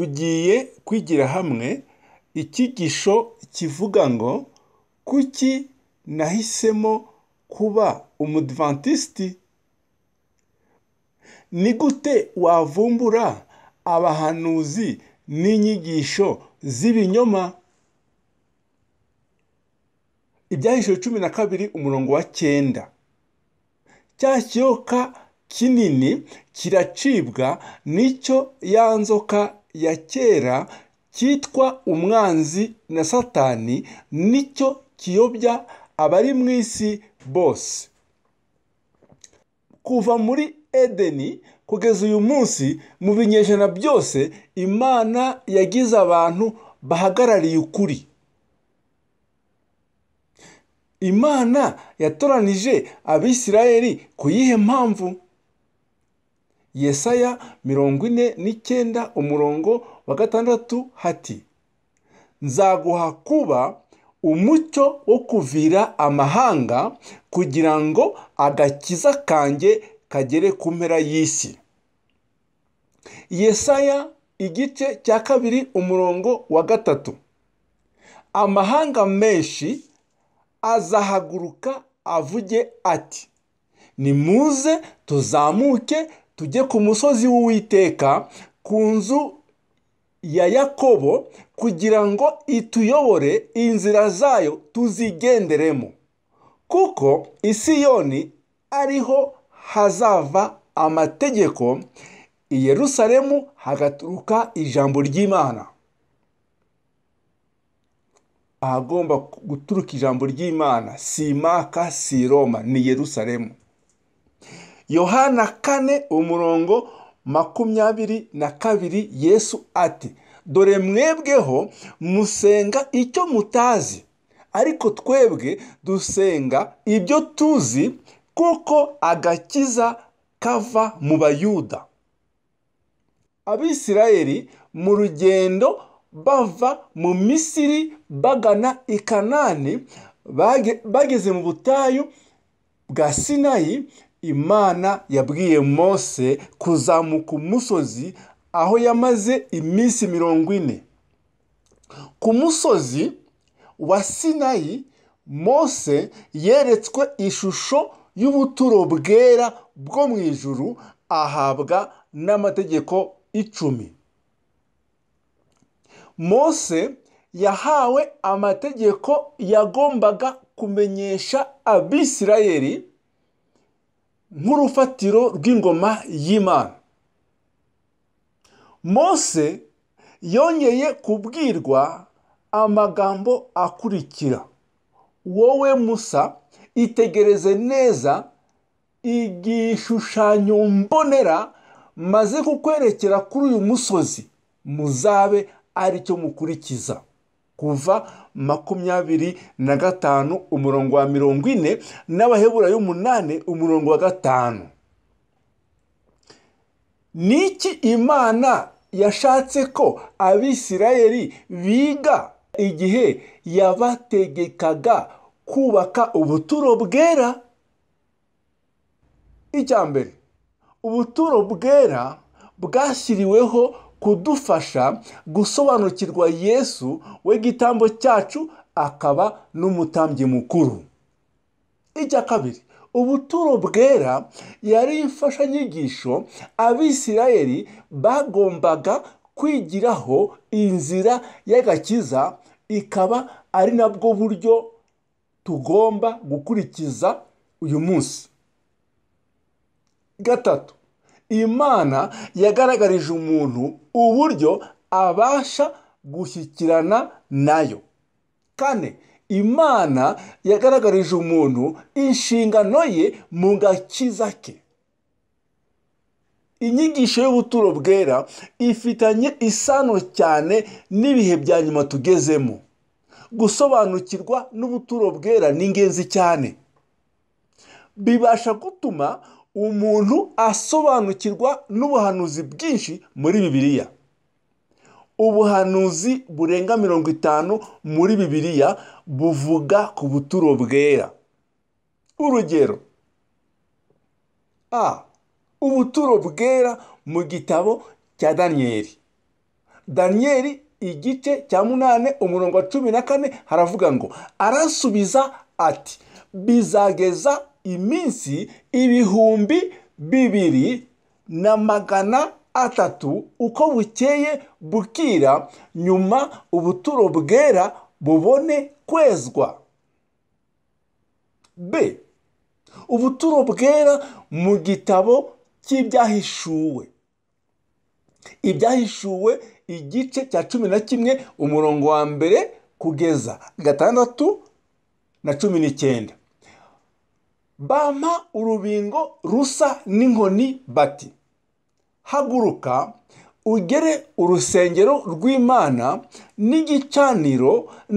tugiye kwigira hamwe icyigisho kivuga ngo kuki nahisemo kuba umudiventisti ni gute wavumbura abahanuzi n'inyigisho z'ibinyoma ibyahishwe cumi na kabiri umurongo wa cyenda cya kiyoka kinini kiracibwa nicyo ya nzoka ya kera cyitwa umwanzi na satani nicyo kiyobya abari mu isi bose kuva muri edeni kugeza uyu munsi mu binyejana byose imana yagize abantu bahagarariye ukuri imana yatoranije abisirayeli ku yihe mpamvu yesaya mirongo ine n'icyenda umurongo wa gatandatu hati nzaguha kuba umucyo wo kuvira amahanga kugira ngo agakiza kanjye kagere ku mpera y'isi yesaya igice cya kabiri umurongo wa gatatu amahanga menshi azahaguruka avuge ati nimuze tuzamuke tujye ku musozi w'uwiteka ku nzu ya yakobo kugira ngo ituyobore inzira zayo tuzigenderemo kuko isiyoni ariho hazava amategeko i Yerusalemu hagaturuka ijambo ry'imana ahagomba guturuka ijambo ry'imana si imaka si roma ni Yerusalemu yohana kane umurongo makumyabiri na kabiri yesu ati dore mwebweho musenga icyo mutazi ariko twebwe dusenga ibyo tuzi kuko agakiza kava mu bayuda abisirayeli mu rugendo bava mu misiri bagana i kanani bageze mu butayu bwa sinayi imana yabwiye mose kuzamuka umusozi aho yamaze iminsi mirongo ine ku musozi wa sinayi mose yeretswe ishusho y'ubuturo bwera bwo mu ijuru ahabwa n'amategeko icumi mose yahawe amategeko yagombaga kumenyesha abisirayeri nk'urufatiro rw'ingoma y'imana mose yongeye kubwirwa amagambo akurikira wowe musa itegereze neza igishushanyo mbonera maze kukwerekera kuri uyu musozi muzabe ari cyo mukurikiza kuva makumyabiri na gatanu umurongo wa mirongo ine n'abahebura y'umunani umurongo wa gatanu niki imana yashatse ko abisirayeri biga igihe yabategekaga kubaka ubuturo bwera icya mbere ubuturo bwera bwashyiriweho kudufasha gusobanukirwa yesu we gitambo cyacu akaba n'umutambyi mukuru icya kabiri ubuturo bwera yari imfashanyigisho abisirayeri bagombaga kwigiraho inzira y'agakiza ikaba ari nabwo buryo tugomba gukurikiza uyu munsi gatatu imana yagaragarije umuntu uburyo abasha gushyikirana nayo kane imana yagaragarije umuntu inshingano ye mu gakiza ke inyigisho y'ubuturo bwera ifitanye isano cyane n'ibihe bya nyuma tugezemo gusobanukirwa n'ubuturo bwera ni ingenzi cyane bibasha gutuma umuntu asobanukirwa n'ubuhanuzi bwinshi muri bibiliya ubuhanuzi burenga mirongo itanu muri bibiliya buvuga ku buturo bwera urugero a ubuturo bwera mu gitabo cya daniyeli daniyeli igice cya munani umurongo wa cumi na kane haravuga ngo arasubiza ati bizageza iminsi ibihumbi bibiri na magana atatu uko bukeye bukira nyuma ubuturo bwera bubone kwezwa b ubuturo bwera mu gitabo cy'ibyahishuwe ibyahishuwe igice cya cumi na kimwe umurongo wa mbere kugeza gatandatu na cumi n'icyenda bampa urubingo rusa n'inkoni bati haguruka ugere urusengero rw'imana n'igicaniro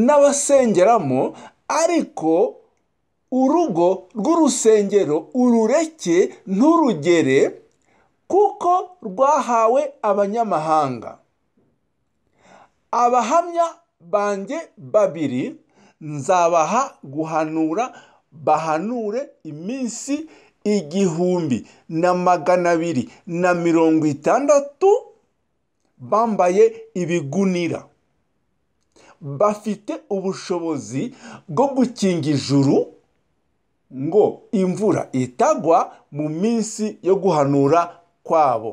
n'abasengeramo ariko urugo rw'urusengero urureke nturugere kuko rwahawe abanyamahanga abahamya banjye babiri nzabaha guhanura bahanure iminsi igihumbi na magana abiri na mirongo itandatu bambaye ibigunira bafite ubushobozi bwo gukinga ijuru ngo imvura itagwa mu minsi yo guhanura kwabo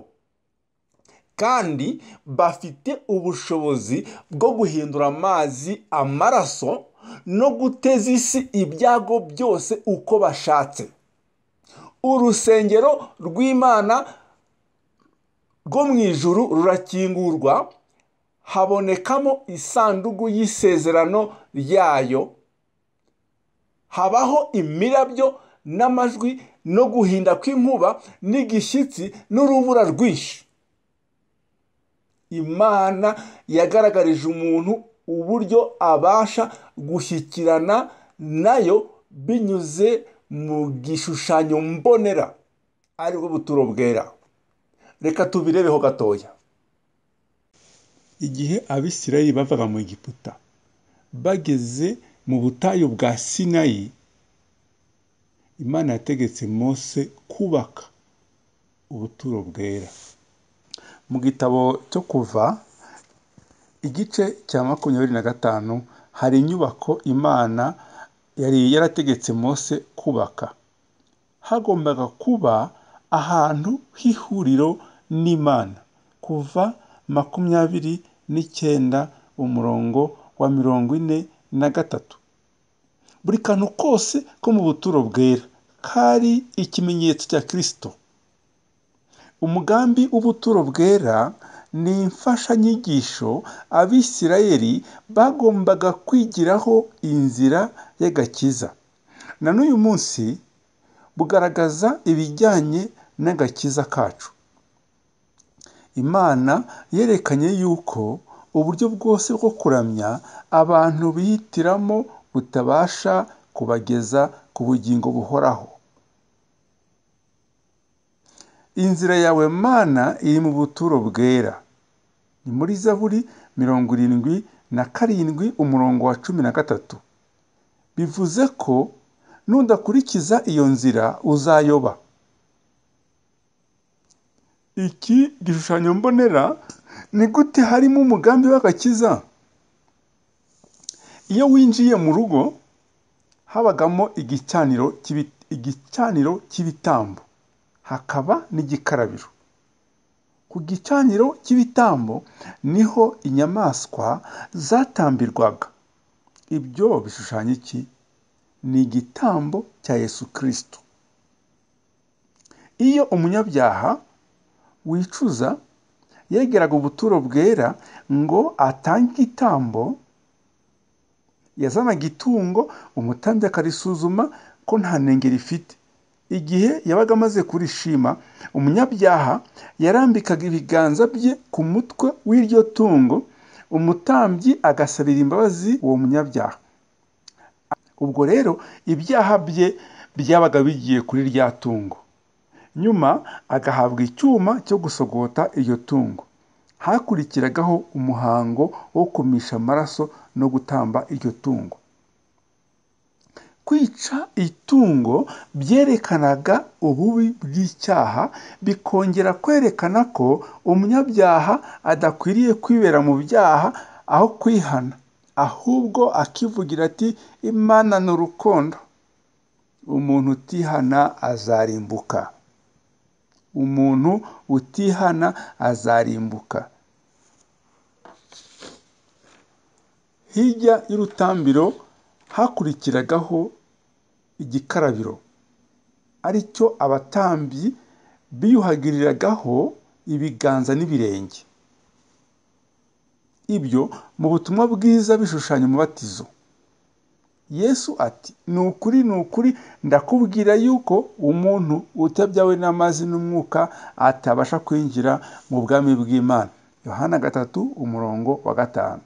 kandi bafite ubushobozi bwo guhindura amazi amaraso no guteza isi ibyago byose uko bashatse urusengero rw'imana rwo mu ijuru rurakingurwa habonekamo isandugu y'isezerano ryayo habaho imirabyo n'amajwi no guhinda kw'inkuba n'igishyitsi n'urubura rwinshi imana yagaragarije umuntu uburyo abasha gushyikirana nayo binyuze mu gishushanyo mbonera aribwo buturo bwera reka tubirebeho gatoya igihe abisirayeli bavaga mu giputa bageze mu butayu bwa sinayi imana yategetse mose kubaka ubuturo bwera mu gitabo cyo kuva Igice cya makumyabiri na gatanu hari inyubako Imana yari yarategetse Mose kubaka, hagombaga kuba ahantu h'ihuriro n'Imana, kuva makumyabiri n'icyenda umurongo wa mirongo ine na gatatu, buri kantu kose ko mu buturo bwera kari ikimenyetso cya Kristo, umugambi w'ubuturo bwera ni imfashanyigisho abisirayeli bagombaga kwigiraho inzira y'agakiza na n'uyu munsi bugaragaza ibijyanye n'agakiza kacu imana yerekanye yuko uburyo bwose bwo kuramya abantu bihitiramo butabasha kubageza ku bugingo buhoraho inzira yawe mana iri mu buturo bwera ni muri zaburi mirongo irindwi na karindwi umurongo wa cumi na gatatu bivuze ko nudakurikiza iyo nzira uzayoba iki gishushanyo mbonera ni gute harimo umugambi w'agakiza iyo winjiye mu rugo habagamo igicaniro cy'ibitambo hakaba n'igikarabiro ku gicaniro cy'ibitambo niho inyamaswa zatambirwaga ibyo bishushanya iki ni igitambo cya yesu kirisito iyo umunyabyaha wicuza yegeraga ubuturo bwera ngo atange igitambo yazanaga itungo umutambyi akarisuzuma ko nta nenge rifite Igihe yabaga amaze kurishima, umunyabyaha yarambikaga ibiganza bye ku mutwe w'iryo tungo, umutambyi agasabira imbabazi uwo munyabyaha. Ubwo rero ibyaha bye byabaga bigiye kuri rya tungo, nyuma agahabwa icyuma cyo gusogota iryo tungo. Hakurikiragaho umuhango wo kumisha amaraso no gutamba iryo tungo. Kwica itungo byerekanaga ububi bw'icyaha, bikongera kwerekana ko umunyabyaha adakwiriye kwibera mu byaha aho kwihana, ahubwo akivugira ati Imana ni urukundo, umuntu utihana azarimbuka, umuntu utihana azarimbuka. Hirya y'urutambiro hakurikiragaho igikarabiro ari cyo abatambyi biyuhagiriragaho ibiganza n'ibirenge ibyo mu butumwa bwiza bishushanya umubatizo yesu ati ni ukuri ni ukuri ndakubwira yuko umuntu utabyawe n'amazi n'umwuka atabasha kwinjira mu bwami bw'imana yohana gatatu umurongo wa gatanu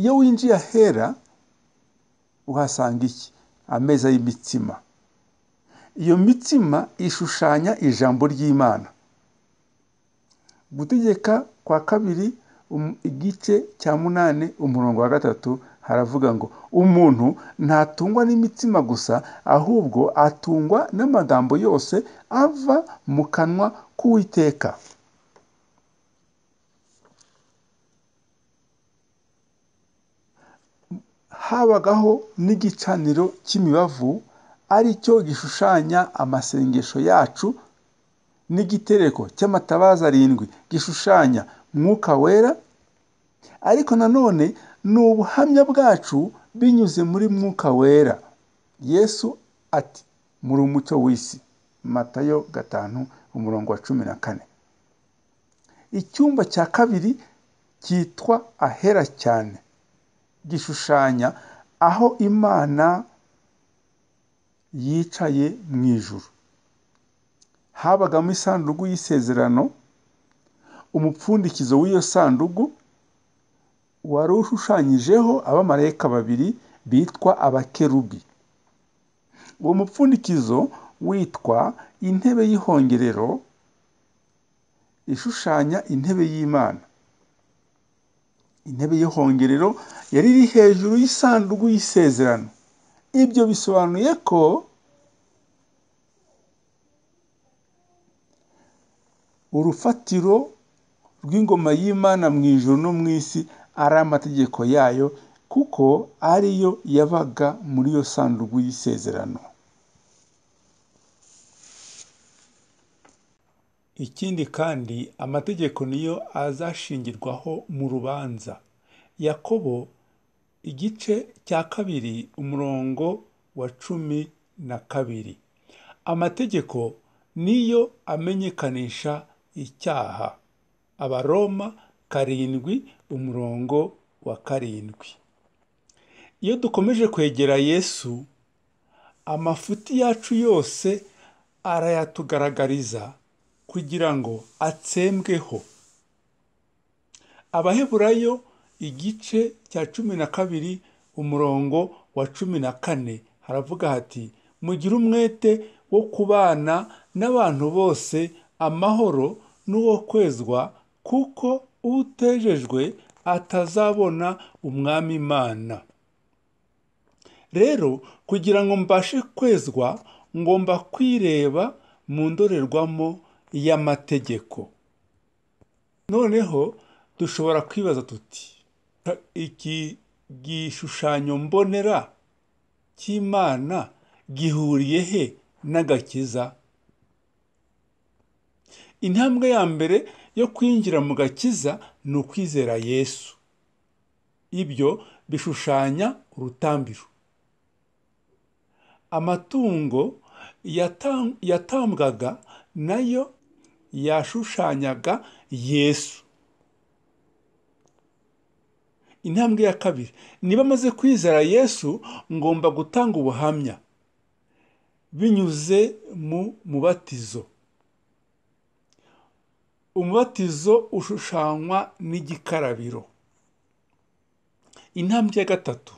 iyo winjiye ahera uhasanga iki ameza y'imitsima iyo mitsima ishushanya ijambo ry'imana gutegeka kwa kabiri um, igice cya munani umurongo wa gatatu haravuga ngo umuntu ntatungwa n'imitsima gusa ahubwo atungwa n'amagambo yose ava mu kanwa k'uwiteka habagaho n'igicaniro cy'imibavu ari cyo gishushanya amasengesho yacu n'igitereko cy'amatabaza arindwi gishushanya mwuka wera ariko nanone ni ubuhamya bwacu binyuze muri mwuka wera yesu ati muri umucyo w'isi matayo gatanu umurongo wa cumi na kane icyumba cya kabiri cyitwa ahera cyane gishushanya aho imana yicaye mu ijuru habagamo isanduku y'isezerano umupfundikizo w'iyo sandugu wari ushushanyijeho abamarayika babiri bitwa abakerubi uwo mupfundikizo witwa intebe y'ihongerero ishushanya intebe y'imana intebe y'ihongerero yari iri hejuru y'isanduku y'isezerano ibyo bisobanuye ko urufatiro rw'ingoma y'imana mu ijoro no mu isi ari amategeko yayo kuko ariyo yabaga muri iyo sanduku y'isezerano ikindi kandi amategeko niyo azashingirwaho mu rubanza yakobo igice cya kabiri umurongo wa cumi na kabiri amategeko niyo amenyekanisha icyaha abaroma karindwi umurongo wa karindwi iyo dukomeje kwegera yesu amafuti yacu yose arayatugaragariza kugira ngo atsembweho abaheburayo igice cya cumi na kabiri umurongo wa cumi na kane haravuga hati mugire umwete wo kubana n'abantu bose amahoro n'uwo kwezwa kuko utejejwe atazabona umwami imana rero kugira ngo mbashe kwezwa ngomba kwireba mu ndorerwamo y'amategeko noneho dushobora kwibaza tuti iki gishushanyo mbonera cy'imana gihuriye he n'agakiza intambwe ya mbere yo kwinjira mu gakiza ni ukwizera yesu ibyo bishushanya urutambiro amatungo yatambwaga nayo yashushanyaga yesu intambwe ya kabiri niba amaze kwizera yesu ngomba gutanga ubuhamya binyuze mu mubatizo umubatizo ushushanywa n'igikarabiro intambwe ya gatatu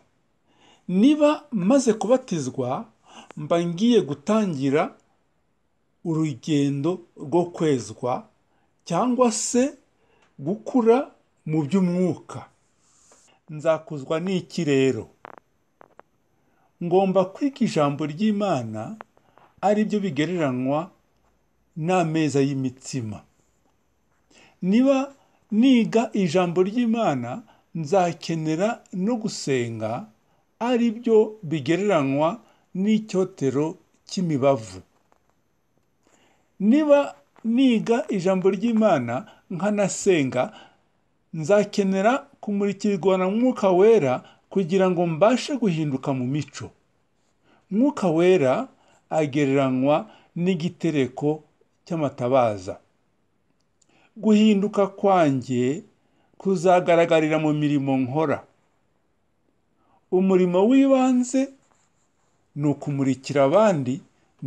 niba maze kubatizwa mba ngiye gutangira urugendo rwo kwezwa cyangwa se gukura mu by'umwuka nzakuzwa n'iki rero ngomba kwiga ijambo ry'imana ari byo bigereranywa n'ameza y'imitsima niba niga ijambo ry'imana nzakenera no gusenga ari byo bigereranywa n'icyotero cy'imibavu niba niga ijambo ry'imana nkanasenga nzakenera kumurikirwa na mwuka wera kugira ngo mbashe guhinduka mu mico mwuka wera agereranywa n'igitereko cy'amatabaza guhinduka kwanjye kuzagaragarira mu mirimo nkora umurimo w'ibanze ni ukumurikira abandi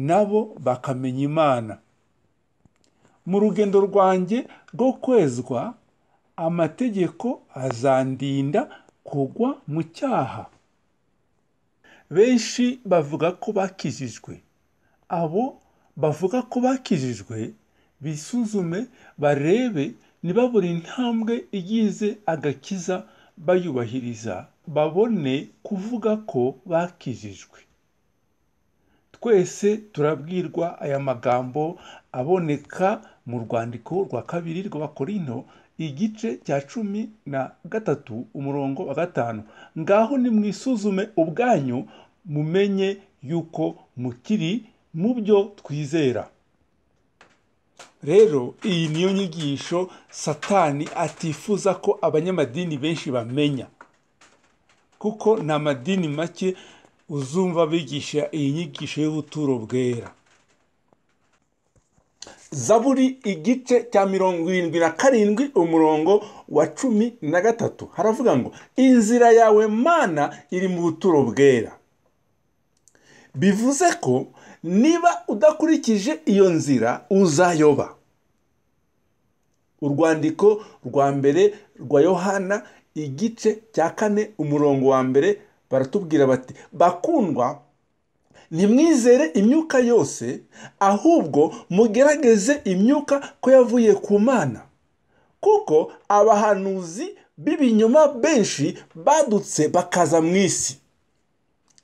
nabo bakamenya imana mu rugendo rwanjye rwo kwezwa amategeko azandinda kugwa mu cyaha benshi bavuga ko bakijijwe abo bavuga ko bakijijwe bisuzume barebe niba buri ntambwe igize agakiza bayubahiriza babone kuvuga ko bakijijwe twese turabwirwa aya magambo aboneka mu rwandiko rwa kabiri rw'abakorinto igice cya cumi na gatatu umurongo wa gatanu ngaho nimwisuzume ubwanyu mumenye yuko mukiri mu byo twizera rero iyi niyo nyigisho satani atifuza ko abanyamadini benshi bamenya kuko ni amadini make uzumva bigisha iyi nyigisho y'ubuturo bwera zaburi igice cya mirongo irindwi na karindwi umurongo wa cumi na gatatu haravuga ngo inzira yawe mana iri mu buturo bwera bivuze ko niba udakurikije iyo nzira uzayoba urwandiko rwa mbere rwa yohana igice cya kane umurongo wa mbere baratubwira bati bakundwa ntimwizere imyuka yose ahubwo mugerageze imyuka ko yavuye ku mana kuko abahanuzi b'ibinyoma benshi badutse bakaza mu isi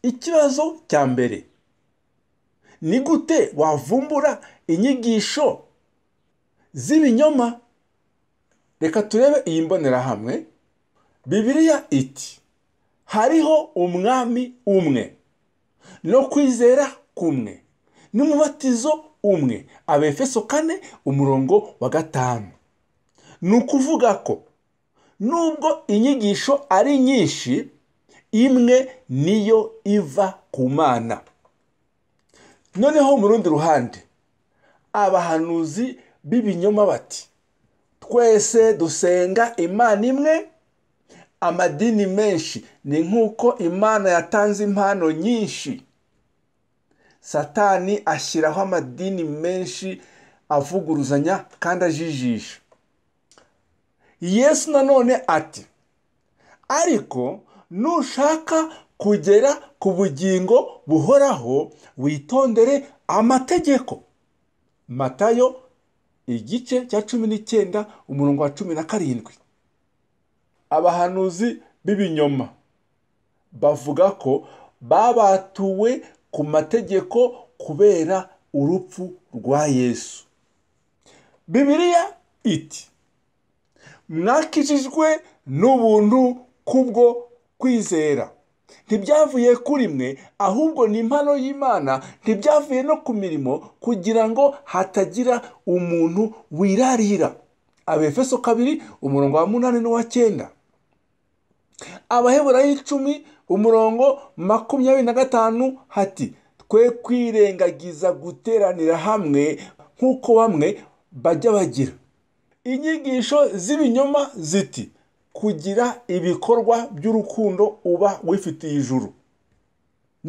ikibazo cya mbere ni gute wavumbura inyigisho z'ibinyoma reka turebe iyi mbonerahamwe bibiriya iti hariho umwami umwe no kwizera kumwe n'umubatizo umwe abefeso kane umurongo wa gatanu ni ukuvuga ko nubwo inyigisho ari nyinshi imwe niyo iva ku mana noneho mu rundi ruhande abahanuzi b'ibinyoma bati twese dusenga imana imwe amadini menshi ni nk'uko imana yatanze impano nyinshi satani ashyiraho amadini menshi avuguruzanya kandi ajijisha yesu nanone ati ariko nushaka kugera ku bugingo buhoraho witondere amategeko matayo igice cya cumi n'icyenda umurongo wa cumi na karindwi abahanuzi b'ibinyoma bavuga ko babatuwe ku mategeko kubera urupfu rwa yesu bibiriya iti mwakijijwe n'ubuntu kubwo kwizera ntibyavuye kuri mwe ahubwo ni impano y'imana ntibyavuye no ku mirimo kugira ngo hatagira umuntu wirarira abefeso kabiri umurongo wa munani n'uwa cyenda abaheburayo icumi umurongo makumyabiri na gatanu hati twe kwirengagiza guteranira hamwe nk'uko bamwe bajya bagira inyigisho z'ibinyoma ziti kugira ibikorwa by'urukundo uba wifitiye ijuru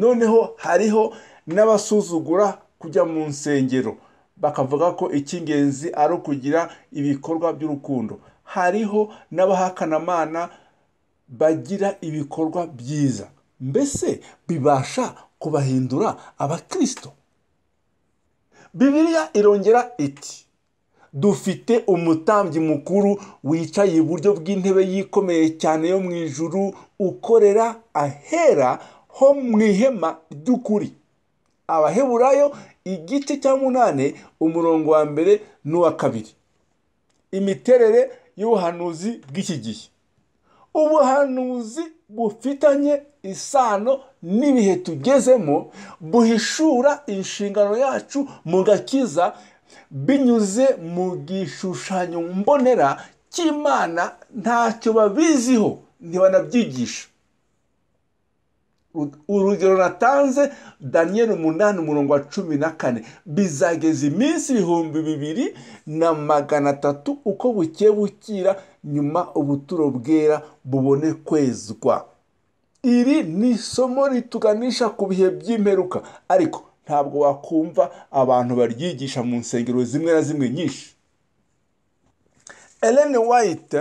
noneho hariho n'abasuzugura kujya mu nsengero bakavuga ko icy'ingenzi ari ukugira ibikorwa by'urukundo hariho n'abahakanamana bagira ibikorwa byiza mbese bibasha kubahindura abakristo bibiriya irongera iti dufite umutambyi mukuru wicaye iburyo bw'intebe yikomeye cyane yo mu ijuru ukorera ahera ho mu ihema ry'ukuri abaheburayo igice cya munani umurongo wa mbere n'uwa kabiri imiterere y'ubuhanuzi bw'iki gihe ubuhanuzi bufitanye isano n'ibihe tugezemo buhishura inshingano yacu mu gakiza binyuze mu gishushanyo mbonera cy'imana ntacyo babiziho ntibanabyigisha urugero natanze daniyeli umunani umurongo wa cumi na kane bizageza iminsi ibihumbi bibiri na magana atatu uko buke bukira nyuma ubuturo bwera bubone kwezwa iri ni isomo rituganisha ku bihe by'imperuka ariko ntabwo wakumva abantu baryigisha mu nsengero zimwe na zimwe nyinshi Ellen White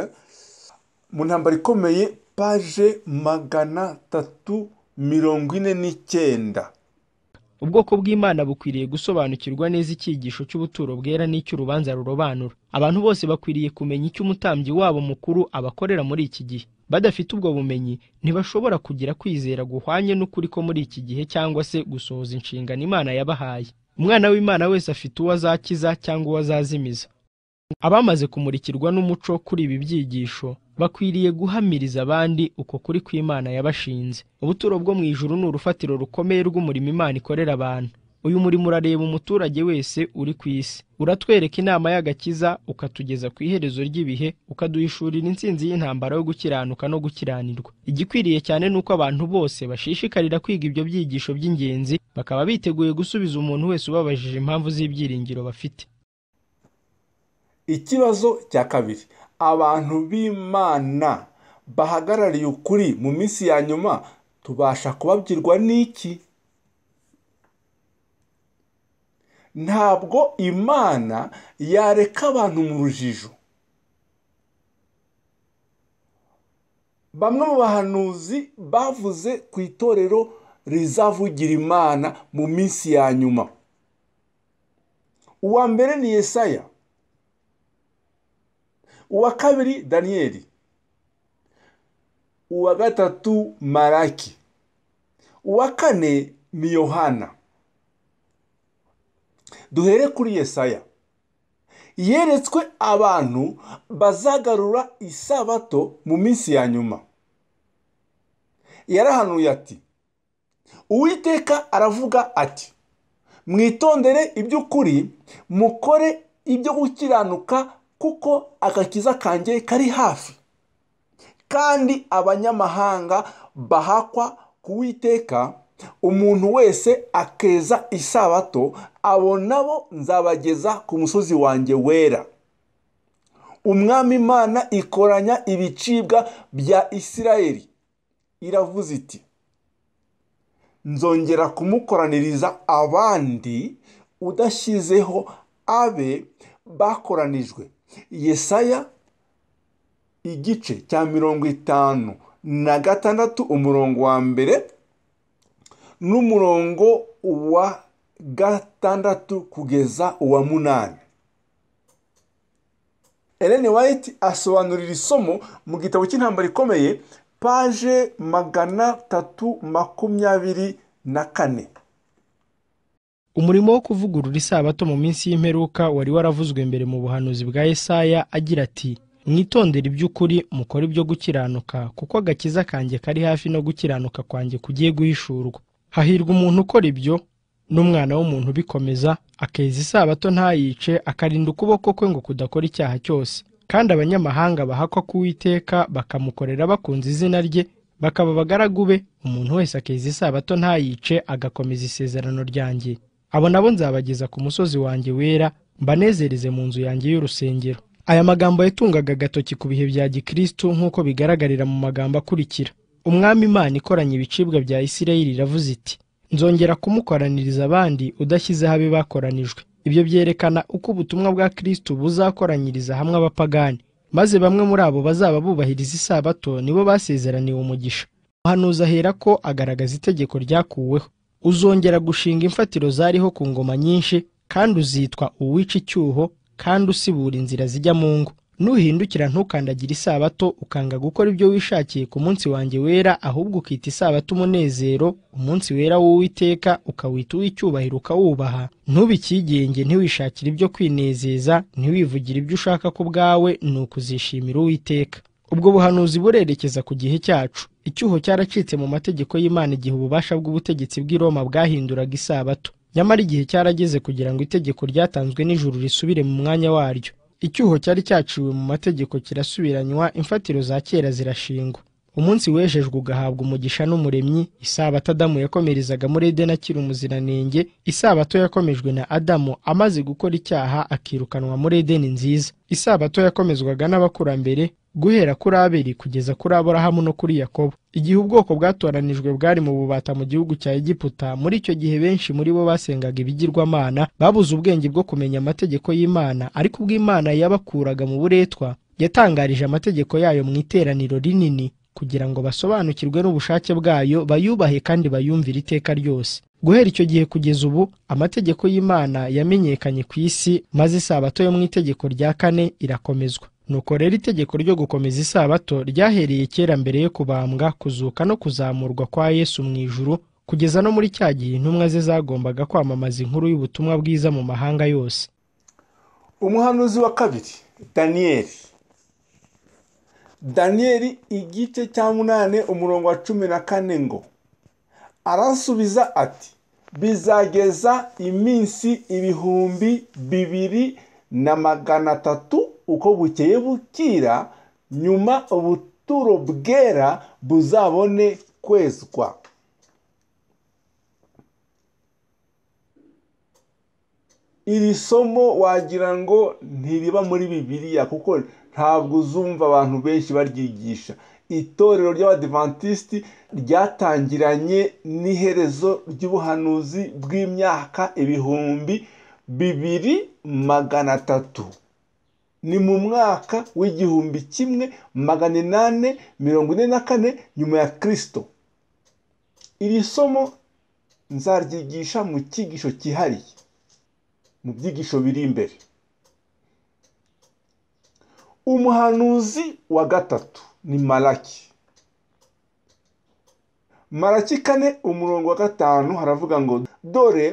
mu ntambaro ikomeye paje magana atatu mirongo ine n'icyenda ubwoko bw'imana bukwiriye gusobanukirwa neza icyigisho cy'ubuturo bwera n'icy'urubanza rurobanura abantu bose bakwiriye kumenya icyo umutambyi wabo mukuru abakorera muri iki gihe badafite ubwo bumenyi ntibashobora kugira kwizera guhwanye n'ukuri ko muri iki gihe cyangwa se gusohoza inshingano imana yabahaye umwana w'imana wese afite uwo azakiza cyangwa uwo azazimiza abamaze kumurikirwa n'umuco kuri ibi byigisho bakwiriye guhamiriza abandi uko kuri kw'Imana yabashinze ubuturo bwo mu ijuru ni urufatiro rukomeye rw'umurimo Imana ikorera abantu uyu murimo urareba umuturage wese uri ku isi uratwereka inama y'agakiza ukatugeza ku iherezo ry'ibihe ukaduhishurira intsinzi y'intambara yo gukiranuka no gukiranirwa igikwiriye cyane ni uko abantu bose bashishikarira kwiga ibyo byigisho by'ingenzi bakaba biteguye gusubiza umuntu wese ubabajije impamvu z'ibyiringiro bafite ikibazo cya kabiri abantu b'imana bahagarariye ukuri mu minsi ya nyuma tubasha kubabwirwa n'iki ntabwo imana yareka abantu mu rujijo bamwe mu bahanuzi bavuze ku itorero rizavugira imana mu minsi ya nyuma uwa mbere ni yesaya uwa kabiri daniyeli uwa gatatu maraki uwa kane ni yohana duhere kuri yesaya yeretswe abantu bazagarura isabato mu minsi ya nyuma yarahanuye ati uwiteka aravuga ati mwitondere iby'ukuri mukore ibyo gukiranuka kuko agakiza kanjye kari hafi kandi abanyamahanga bahakwa ku kuwiteka umuntu wese akeza isabato abo nabo nzabageza ku musozi wanjye wera umwami imana ikoranya ibicibwa bya isirayeli iravuze iti nzongera kumukoraniriza abandi udashyizeho abe bakoranijwe yesaya igice cya mirongo itanu na gatandatu umurongo wa mbere n'umurongo wa gatandatu kugeza uwa munani Ellen White asobanurira isomo mu gitabo cy'intambara ikomeye paje magana tatu makumyabiri na kane umurimo wo kuvugurura isabato mu minsi y'imperuka wari waravuzwe mbere mu buhanuzi bwa Yesaya agira ati mwitondere iby'ukuri mukore ibyo gukiranuka kuko agakiza kanjye kari hafi no gukiranuka kwanjye kugiye guhishurwa hahirwa umuntu ukora ibyo n'umwana w'umuntu ubikomeza akeza isabato ntayice akarinda ukuboko kwe ngo kudakora icyaha cyose kandi abanyamahanga bahakwa ku Uwiteka bakamukorera bakunze izina rye bakaba bagaragu be umuntu wese akeza isabato ntayice agakomeza isezerano ryanjye abo nabo nzabageza ku musozi wanjye wera mbanezereze mu nzu yanjye y'urusengero aya magambo yatungaga agatoki ku bihe bya gikristu nk'uko bigaragarira mu magambo akurikira umwami imana ikoranye ibicibwa bya isirayeli iravuze iti nzongera kumukoraniriza abandi udashyize habe bakoranijwe ibyo byerekana uko ubutumwa bwa kristo buzakoranyiriza hamwe abapagani maze bamwe muri abo bazaba bubahiriza isabato nibo basezeraniwe umugisha umuhanuzi ahera ko agaragaza itegeko ryakuweho uzongera gushinga imfatiro zariho ku ngoma nyinshi kandi uzitwa uwica icyuho kandi usibura inzira zijya mu ngo nuhindukira ntukandagire isabato ukanga gukora ibyo wishakiye ku munsi wanjye wera ahubwo ukita isabato umunezero umunsi wera w'uwiteka ukawita uw'icyubahiro ukawubaha ntubikigenge ntiwishakire ibyo kwinezeza ntiwivugire ibyo ushaka ku bwawe ni ukuzishimira uwiteka ubwo buhanuzi burerekeza ku gihe cyacu icyuho cyaracitse mu mategeko y'imana igihe ububasha bw'ubutegetsi bw’iroma bwahinduraga isabato nyamara igihe cyarageze kugira ngo itegeko ryatanzwe n'ijuru risubire mu mwanya waryo icyuho cyari cyaciwe mu mategeko kirasubiranywa imfatiro za kera zirashingwa umunsi wejejwe ugahabwa umugisha n'umuremyi isabato adamu yakomerezaga muri edeni akiri umuziranenge isabato yakomejwe na adamu amaze gukora icyaha akirukanwa muri edeni nziza isabato yakomezwaga n'abakurambere guhera kuri abeli kugeza kuri aburahamu no kuri yakobo igihe ubwoko bwatoranijwe bwari mu bubata mu gihugu cya egiputa muri icyo gihe benshi muri bo basengaga ibigirwamana babuze ubwenge bwo kumenya amategeko y'imana ariko ubwo imana yabakuraga mu buretwa yatangarije amategeko yayo mu iteraniro rinini kugira ngo basobanukirwe n'ubushake bwayo bayubahe kandi bayumvire iteka ryose guhera icyo gihe kugeza ubu amategeko y'imana yamenyekanye ku isi maze isabato yo mu itegeko rya kane irakomezwa nuko rero itegeko ryo gukomeza isabato ryahereye kera mbere yo kubambwa kuzuka no kuzamurwa kwa yesu mu ijuru kugeza no muri cya gihe intumwa ze zagombaga kwamamaza inkuru y'ubutumwa bwiza mu mahanga yose umuhanuzi wa kabiri daniyeli daniyeli igice cya munani umurongo wa cumi na kane ngo arasubiza ati bizageza iminsi ibihumbi bibiri na magana atatu uko bukeye bukira nyuma ubuturo bwera buzabone kwezwa iri somo wagira ngo ntiriba muri bibiliya kuko ntabwo uzumva abantu benshi baryigisha itorero ry'abadivantisiti ryatangiranye n'iherezo ry'ubuhanuzi bw'imyaka ibihumbi bibiri magana atatu ni mu mwaka w'igihumbi kimwe magana inani mirongo ine na kane nyuma ya kirisito iri somo nzaryigisha mu cyigisho cyihariye mu byigisho biri imbere umuhanuzi wa gatatu ni maraki maraki kane umurongo wa gatanu haravuga ngo dore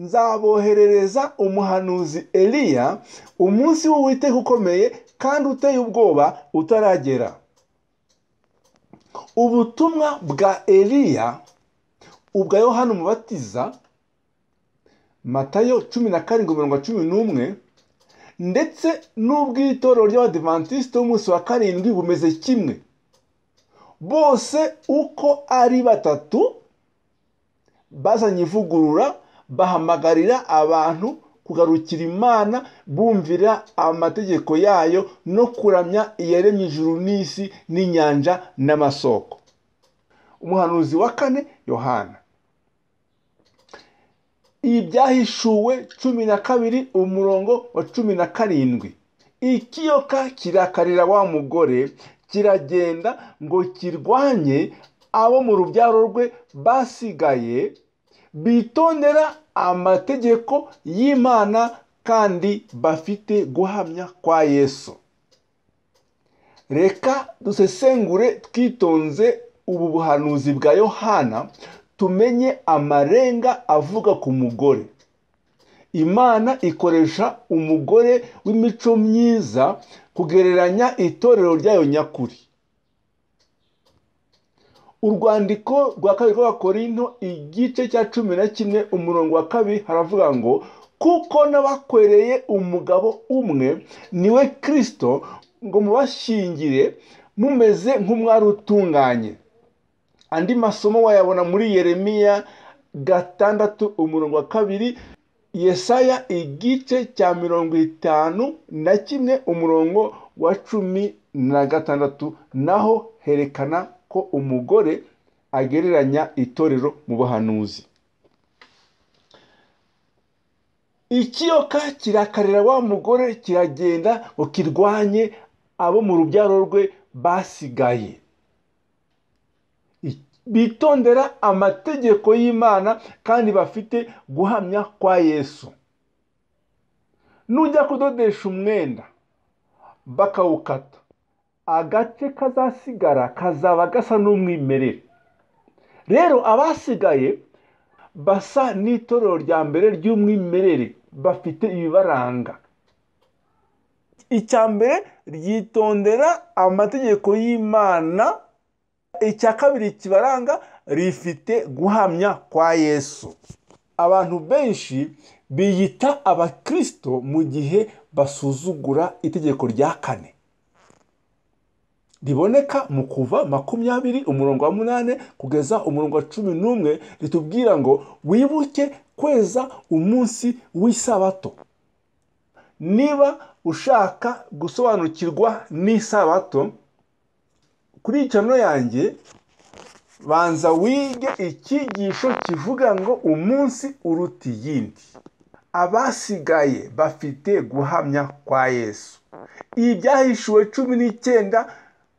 nzaboherereza umuhanuzi eliya umunsi w'uwiteka ukomeye kandi uteye ubwoba utaragera ubutumwa bwa eliya ubwa yohani umubatiza matayo cumi na karindwi mirongo cumi n'umwe ndetse n'ubw'itorero ry'abadivantisite b'umunsi wa karindwi bumeze kimwe bose uko ari batatu bazanye ivugurura bahamagarira abantu kugarukira imana bumvira amategeko yayo no kuramya iyaremye ijuru n'isi n'inyanja n'amasoko umuhanuzi wa kane yohana ibyahishuwe cumi na kabiri umurongo wa cumi na karindwi ikiyoka kirakarira wa mugore kiragenda ngo kirwanye abo mu rubyaro rwe basigaye bitondera amategeko y'imana kandi bafite guhamya kwa yesu reka dusesengure twitonze ubu buhanuzi bwa yohana tumenye amarenga avuga ku mugore imana ikoresha umugore w'imico myiza kugereranya itorero ryayo nyakuri urwandiko rwa kabiri rw'abakorinto igice cya cumi na kimwe umurongo wa kabiri haravuga ngo kuko n'abakwereye umugabo umwe niwe kirisito ngo mubashingire mumeze nk'umwari utunganye andi masomo wayabona muri yeremiya gatandatu umurongo wa kabiri yesaya igice cya mirongo itanu na kimwe umurongo wa cumi na gatandatu naho herekana ko umugore agereranya itorero mu buhanuzi ikiyoka kirakarira wa mugore kiragenda ngo kirwanye abo mu rubyaro rwe basigaye bitondera amategeko y'imana kandi bafite guhamya kwa yesu nujya kudodesha umwenda bakawukata agace kazasigara kazaba gasa n'umwimerere rero abasigaye basa n'itorero rya mbere ry'umwimerere bafite ibibaranga icya mbere ryitondera amategeko y'imana icya kabiri kibaranga rifite guhamya kwa yesu abantu benshi biyita abakristo mu gihe basuzugura itegeko rya kane riboneka mu kuva makumyabiri umurongo wa munani kugeza umurongo wa cumi n'umwe ritubwira ngo wibuke kweza umunsi w'isabato niba ushaka gusobanukirwa n'isabato kuri iyi no yanjye banza wige icyigisho kivuga ngo umunsi uruta iyindi abasigaye bafite guhamya kwa yesu ibyahishuwe cumi n'icyenda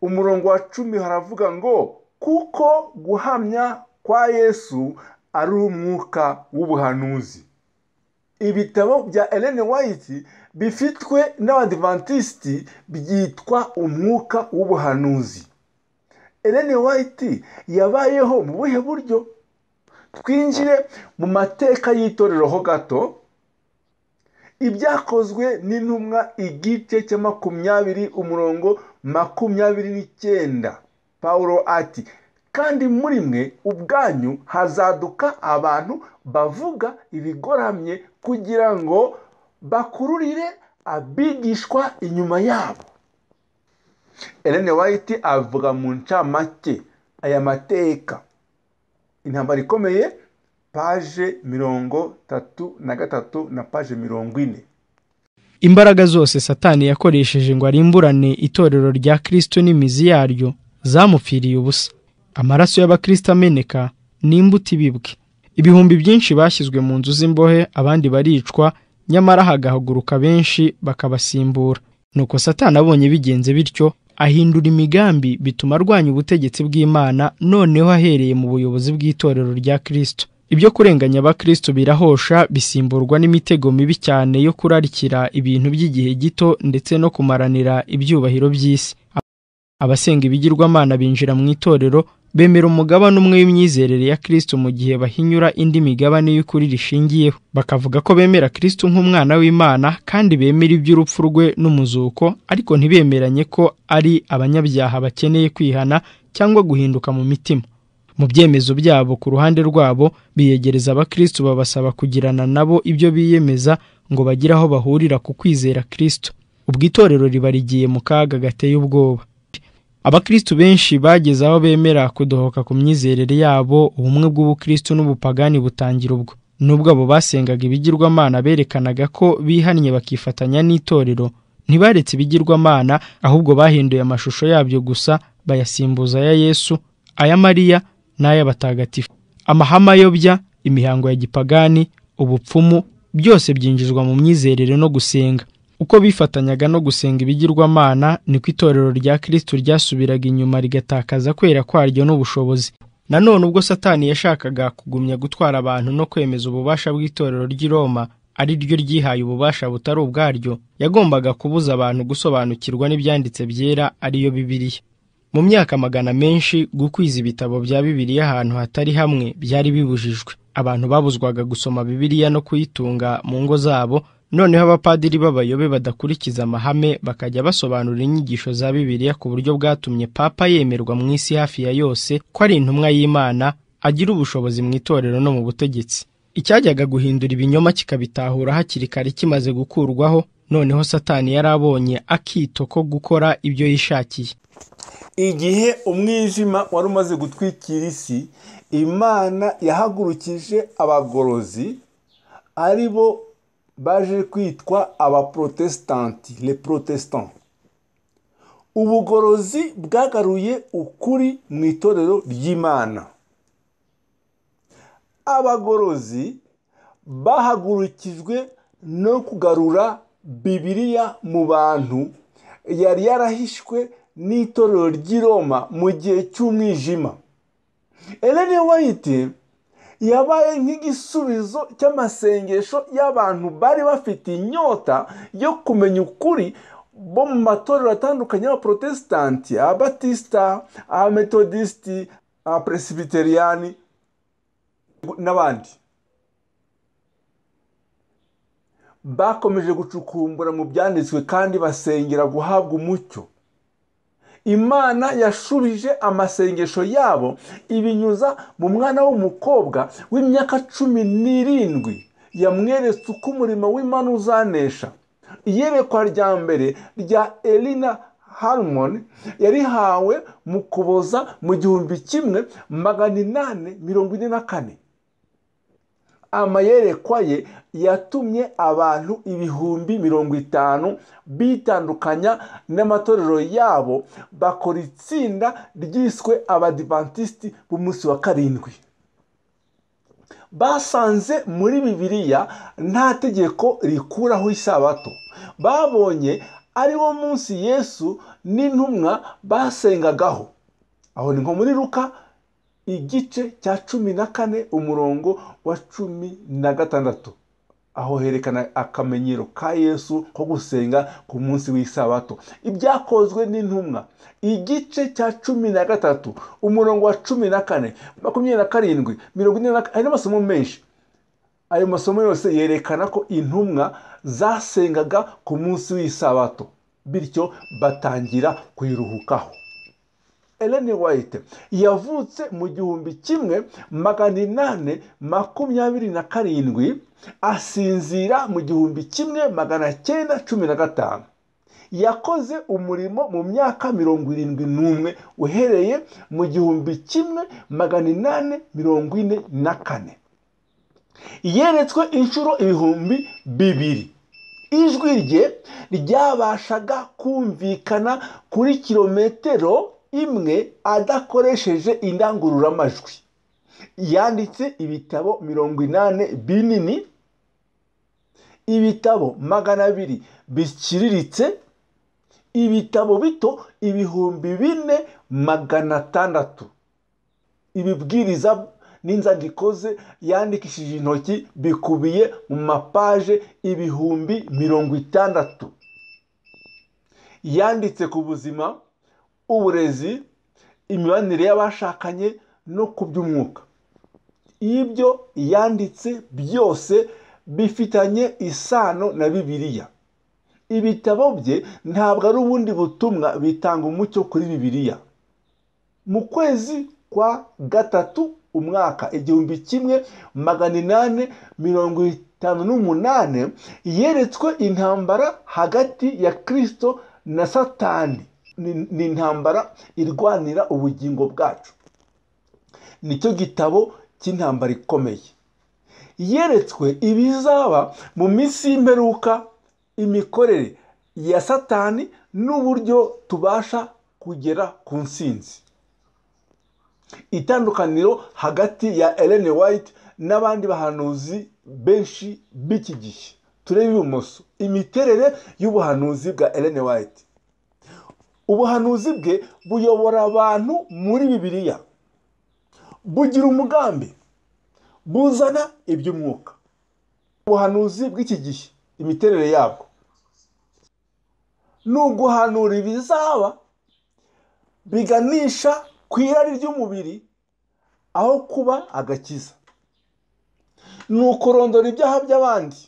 umurongo wa cumi haravuga ngo kuko guhamya kwa yesu ari umwuka w'ubuhanuzi ibitabo bya Elene White bifitwe n'abadivantisiti byitwa umwuka w'ubuhanuzi Ellen White yabayeho mu buhe buryo twinjire mu mateka y'itorero ho gato ibyakozwe n'intumwa igice cya makumyabiri umurongo makumyabiri n'icyenda pawulo ati kandi muri mwe ubwanyu hazaduka abantu bavuga ibigoramye kugira ngo bakururire abigishwa inyuma yabo elene White avuga mu ncamake aya mateka intambara ikomeye paje mirongo tatu na gatatu na paje mirongo ine imbaraga zose satani yakoresheje ngo arimburane itorero rya kirisito n'imizi yaryo zamupfiriye ubusa amaraso y'abakristo ameneka ni ibibwe ibihumbi byinshi bashyizwe mu nzu z'imbohe abandi baricwa nyamara hagahaguruka benshi bakabasimbura nuko satani abonye bigenze bityo ahindura imigambi bituma arwanya ubutegetsi bw'imana noneho ahereye mu buyobozi bw'itorero rya kirisito ibyo kurenganya abakristo birahosha bisimburwa n'imitego mibi cyane yo kurarikira ibintu by'igihe gito ndetse no kumaranira ibyubahiro by'isi abasenga ibigirwamana binjira mu itorero bemera umugabane umwe w'imyizerere ya Kristo mu gihe bahinyura indi migabane y'ukuri rishingiyeho bakavuga ko bemera kirisito nk'umwana w'imana kandi bemera iby'urupfu rwe n'umuzuko ariko ntibemeranye ko ari abanyabyaha bakeneye kwihana cyangwa guhinduka mu mitima mu byemezo byabo ku ruhande rwabo biyegereza abakristo babasaba kugirana nabo ibyo biyemeza ngo bagire aho bahurira ku kwizera Kristo. ubwo itorero riba rigiye mu kaga gateye ubwoba abakristo benshi bageze aho bemera kudohoka ku myizerere yabo ubumwe bw'ubukristo n'ubupagani butangira ubwo nubwo abo basengaga ibigirwamana berekanaga ko bihannye bakifatanya n'itorero ntibaretse ibigirwamana ahubwo bahinduye amashusho yabyo gusa bayasimbuza aya yesu aya mariya n'ay'abatagatifu amahame ayobya imihango ya gipagani ubupfumu byose byinjizwa mu myizerere no gusenga uko bifatanyaga no gusenga ibigirwamana niko itorero rya kirisito ryasubiraga inyuma rigatakaza kwera kwaryo n'ubushobozi nanone ubwo satani yashakaga kugumya gutwara abantu no kwemeza ububasha bw'itorero ry'i Roma ari ryo ryihaye ububasha butari ubwaryo yagombaga kubuza abantu gusobanukirwa n'ibyanditse byera ariyo bibiriya mu myaka magana menshi gukwiza ibitabo bya bibiliya ahantu hatari hamwe byari bibujijwe abantu babuzwaga gusoma bibiliya no kuyitunga mu ngo zabo noneho abapadiri b'abayobe badakurikiza amahame bakajya basobanura inyigisho za bibiliya ku buryo bwatumye papa yemerwa mu isi hafi ya yose ko ari intumwa y'imana agira ubushobozi mu itorero no mu butegetsi icyajyaga guhindura ibinyoma kikabitahura hakiri kare kimaze gukurwaho noneho satani yari abonye akito ko gukora ibyo yishakiye igihe umwijima wari umaze gutwikira isi imana yahagurukije abagorozi ari bo baje kwitwa abaporotesitanti le protestant ubugorozi bwagaruye ukuri mu itorero ry'imana abagorozi bahagurukijwe no kugarura bibiriya mu bantu yari yarahishwe n'itorero ry'i roma mu gihe cy'umwijima eleni wayiti yabaye nk'igisubizo cy'amasengesho y'abantu bari bafite inyota yo kumenya ukuri bo mu matorero atandukanye y'abaporotesitanti abatisita abametodisiti abapuresibiteriyani n'abandi bakomeje gucukumbura mu byanditswe kandi basengera guhabwa umucyo imana yashubije amasengesho yabo ibinyuza mu mwana w'umukobwa w'imyaka cumi n'irindwi yamweretse uko umurimo w'imana uzanesha iyerekwa rya mbere rya elina harumoni yarihawe mu kuboza mu gihumbi kimwe magana inani mirongo ine na kane amayerekwa ye yatumye abantu ibihumbi mirongo itanu bitandukanya n'amatorero yabo bakora itsinda ryiswe abadivantisiti b'umunsi wa karindwi basanze muri bibiliya nta tegeko rikuraho isabato babonye ari wo munsi yesu n'intumwa basengagaho aho ni nko muri ruka igice cya cumi na kane umurongo wa cumi na gatandatu aho herekana akamenyero ka yesu ko gusenga ku munsi w'isabato ibyakozwe n'intumwa igice cya cumi na gatatu umurongo wa cumi na kane makumyabiri na karindwi mirongo ine na kane hari n'amasomo menshi ayo masomo yose yerekana ko intumwa zasengaga ku munsi w'isabato bityo batangira kuyiruhukaho eleni wayite yavutse mu gihumbi kimwe magana inani makumyabiri na karindwi asinzira mu gihumbi kimwe magana cyenda cumi na gatanu yakoze umurimo mu myaka mirongo irindwi n'umwe uhereye mu gihumbi kimwe magana inani mirongo ine na kane yeretswe inshuro ibihumbi bibiri ijwi rye ryabashaga kumvikana kuri kilometero imwe adakoresheje indangururamajwi yanditse ibitabo mirongo inani binini ibitabo magana abiri biciriritse ibitabo bito ibihumbi bine magana atandatu ibibwiriza n'inzandiko ze yandikishije intoki bikubiye mu mapaje ibihumbi mirongo itandatu yanditse ku buzima uburezi imibanire y'abashakanye no ku by'umwuka ibyo yanditse byose bifitanye isano na bibiliya ibitabo bye ntabwo ari ubundi butumwa bitanga umucyo kuri bibiliya mu kwezi kwa gatatu umwaka igihumbi kimwe magana inani mirongo itanu n'umunani yeretswe intambara hagati ya kirisito na satani ni intambara irwanira ubugingo bwacu nicyo gitabo cy'intambara ikomeye yeretswe ibizaba mu minsi y'imperuka imikorere ya satani n'uburyo tubasha kugera ku nsinzi itandukaniro hagati ya Ellen White n'abandi bahanuzi benshi b'iki gihe turebe ibumoso imiterere y'ubuhanuzi bwa Ellen White ubuhanuzi bwe buyobora abantu muri bibiliya bugira umugambi buzana iby'umwuka ubuhanuzi bw'iki gihe imiterere yabwo ni uguhanura ibizaba biganisha ku irari ry'umubiri aho kuba agakiza ni ukurondora ibyaha by'abandi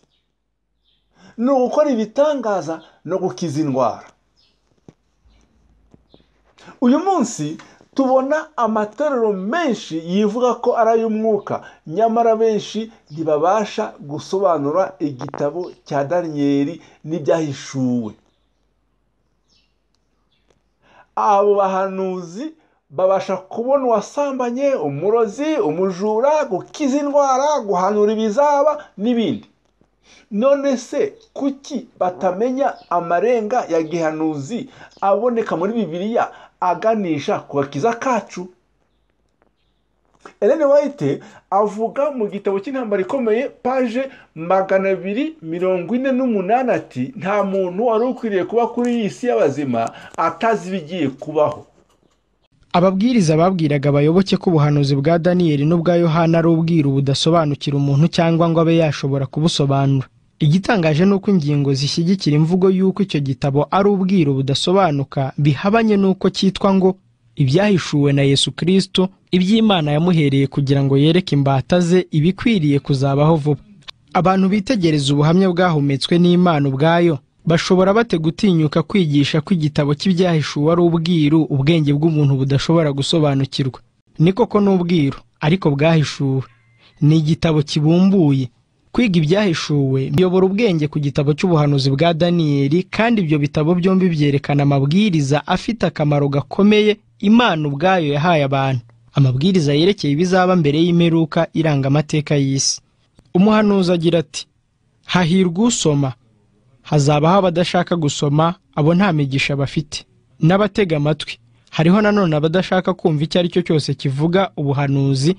ni ugukora ibitangaza no gukiza indwara uyu munsi tubona amatorero menshi yivuga ko ari ay'umwuka nyamara benshi ntibabasha gusobanura igitabo cya daniyeli n'ibyahishuwe abo bahanuzi babasha kubona uwasambanye umurozi umujura gukiza indwara guhanura ibizaba n'ibindi none se kuki batamenya amarenga ya gihanuzi aboneka muri bibiliya aganisha ku gakiza kacu Ellen White avuga mu gitabo cy'intambara ikomeye paje magana abiri mirongo ine n'umunani ati nta muntu wari ukwiriye kuba kuri iyi si y'abazima atazi ibigiye kubaho ababwiriza babwiraga abayoboke ko ubuhanuzi bwa daniyeli n'ubwa yohana ari ubwiru budasobanukira umuntu cyangwa ngo abe yashobora kubusobanura Igitangaje ni uko ingingo zishyigikira imvugo y'uko icyo gitabo ari ubwiru budasobanuka bihabanye n'uko cyitwa ngo ibyahishuwe na Yesu Kristo iby'Imana yamuhereye kugira ngo yereke imbata ze ibikwiriye kuzabaho vuba. Abantu bitegereza ubuhamya bwahumetswe n'Imana ubwayo bashobora bate gutinyuka kwigisha ko igitabo cy'ibyahishuwe ari ubwiru ubwenge bw'umuntu budashobora gusobanukirwa ni koko n’ubwiru ariko bwahishuwe ni igitabo kibumbuye kwiga ibyahishuwe biyobora ubwenge ku gitabo cy'ubuhanuzi bwa daniyeli kandi ibyo bitabo byombi byerekana amabwiriza afite akamaro gakomeye imana ubwayo yahaye abantu amabwiriza yerekeye ibizaba mbere y'imperuka iranga amateka y'isi umuhanuzi agira ati hahirwa usoma hazabaho abadashaka gusoma abo nta migisha bafite n'abatega amatwi hariho nanone abadashaka kumva icyo ari cyo cyose kivuga ubuhanuzi